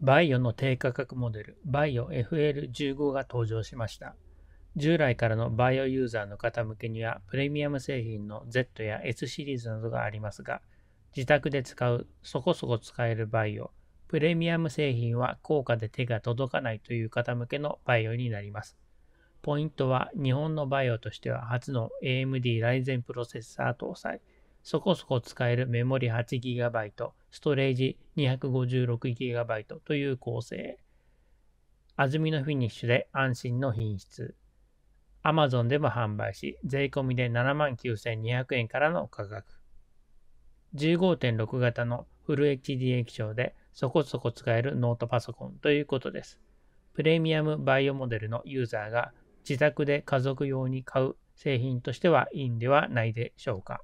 バイオの低価格モデル、バイオ FL15 が登場しました。従来からのバイオユーザーの方向けには、プレミアム製品の Z や S シリーズなどがありますが、自宅で使う、そこそこ使えるバイオ、プレミアム製品は高価で手が届かないという方向けのバイオになります。ポイントは、日本のバイオとしては初の AMD ライゼンプロセッサー搭載。そこそこ使えるメモリ 8GB、ストレージ 256GB という構成。安曇野フィニッシュで安心の品質。Amazon でも販売し、税込みで79,200円からの価格。15.6型のフル HD 液晶でそこそこ使えるノートパソコンということです。プレミアムバイオモデルのユーザーが自宅で家族用に買う製品としてはいいんではないでしょうか。